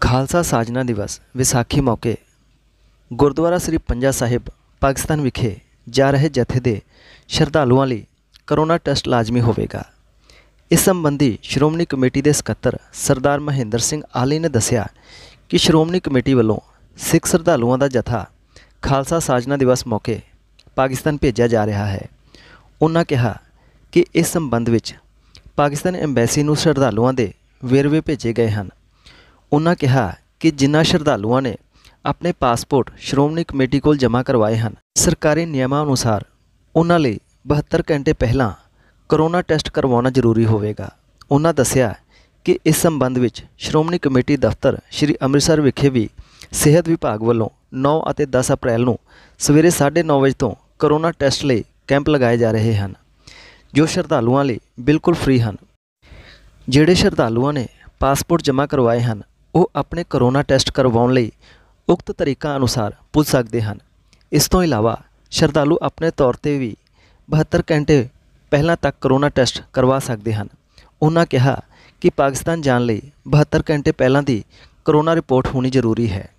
ਖਾਲਸਾ ਸਾਜਨਾ ਦਿਵਸ ਵਿਸਾਖੀ ਮੌਕੇ ਗੁਰਦੁਆਰਾ ਸ੍ਰੀ ਪੰਜਾ ਸਾਹਿਬ ਪਾਕਿਸਤਾਨ ਵਿਖੇ ਜਾ ਰਹੇ ਜਥੇ ਦੇ ਸ਼ਰਧਾਲੂਆਂ ਲਈ ਕਰੋਨਾ ਟੈਸਟ ਲਾਜ਼ਮੀ ਹੋਵੇਗਾ ਇਸ ਸੰਬੰਧੀ ਸ਼੍ਰੋਮਣੀ ਕਮੇਟੀ ਦੇ ਸਕੱਤਰ ਸਰਦਾਰ ਮਹਿੰਦਰ ਸਿੰਘ ਆਲੀ ਨੇ ਦੱਸਿਆ ਕਿ ਸ਼੍ਰੋਮਣੀ ਕਮੇਟੀ ਵੱਲੋਂ ਸਿੱਖ ਸ਼ਰਧਾਲੂਆਂ ਦਾ ਜਥਾ ਖਾਲਸਾ ਸਾਜਨਾ ਦਿਵਸ ਮੌਕੇ ਪਾਕਿਸਤਾਨ ਭੇਜਿਆ ਜਾ ਰਿਹਾ ਹੈ ਉਹਨਾਂ ਕਿਹਾ ਕਿ ਇਸ ਸੰਬੰਧ ਵਿੱਚ ਪਾਕਿਸਤਾਨ ਐਮਬੈਸੀ ਨੂੰ ਸ਼ਰਧਾਲੂਆਂ ਦੇ ਵੇਰਵੇ ਭੇਜੇ ਗਏ ਹਨ ਉਹਨਾਂ ਕਿਹਾ ਕਿ ਜਿਨ੍ਹਾਂ ਸ਼ਰਧਾਲੂਆਂ ਨੇ ਆਪਣੇ ਪਾਸਪੋਰਟ ਸ਼੍ਰੋਮਣੀ ਕਮੇਟੀ ਕੋਲ ਜਮ੍ਹਾਂ ਕਰਵਾਏ ਹਨ ਸਰਕਾਰੀ ਨਿਯਮਾਂ ਅਨੁਸਾਰ ਉਹਨਾਂ ਲਈ 72 ਘੰਟੇ ਪਹਿਲਾਂ ਕਰੋਨਾ ਟੈਸਟ ਕਰਵਾਉਣਾ ਜ਼ਰੂਰੀ ਹੋਵੇਗਾ ਉਹਨਾਂ ਦੱਸਿਆ ਕਿ ਇਸ ਸੰਬੰਧ ਵਿੱਚ ਸ਼੍ਰੋਮਣੀ ਕਮੇਟੀ ਦਫ਼ਤਰ ਸ਼੍ਰੀ ਅੰਮ੍ਰਿਤਸਰ ਵਿਖੇ ਵੀ ਸਿਹਤ ਵਿਭਾਗ ਵੱਲੋਂ 9 ਅਤੇ 10 ਅਪ੍ਰੈਲ ਨੂੰ ਸਵੇਰੇ 9:30 ਵਜੇ ਤੋਂ ਕਰੋਨਾ ਟੈਸਟ ਲਈ ਕੈਂਪ ਲਗਾਏ ਜਾ ਰਹੇ ਹਨ ਜੋ ਸ਼ਰਧਾਲੂਆਂ ਲਈ ਬਿਲਕੁਲ ਫ੍ਰੀ ਹਨ ਜਿਹੜੇ ਸ਼ਰਧਾਲੂਆਂ ਨੇ ਪਾਸਪੋਰਟ ਜਮ੍ਹਾਂ ਕਰਵਾਏ ਹਨ ਉਹ ਆਪਣੇ ਕਰੋਨਾ ਟੈਸਟ ਕਰਵਾਉਣ ਲਈ ਉਕਤ ਤਰੀਕਾ ਅਨੁਸਾਰ ਪੁੱਜ ਸਕਦੇ ਹਨ ਇਸ ਤੋਂ ਇਲਾਵਾ ਸ਼ਰਧਾਲੂ ਆਪਣੇ ਤੌਰ ਤੇ ਵੀ 72 ਘੰਟੇ ਪਹਿਲਾਂ ਤੱਕ ਕਰੋਨਾ ਟੈਸਟ ਕਰਵਾ ਸਕਦੇ ਹਨ ਉਹਨਾਂ ਕਿਹਾ ਕਿ ਪਾਕਿਸਤਾਨ ਜਾਣ ਲਈ 72 ਘੰਟੇ ਪਹਿਲਾਂ ਦੀ ਕਰੋਨਾ ਰਿਪੋਰਟ ਹੋਣੀ ਜ਼ਰੂਰੀ ਹੈ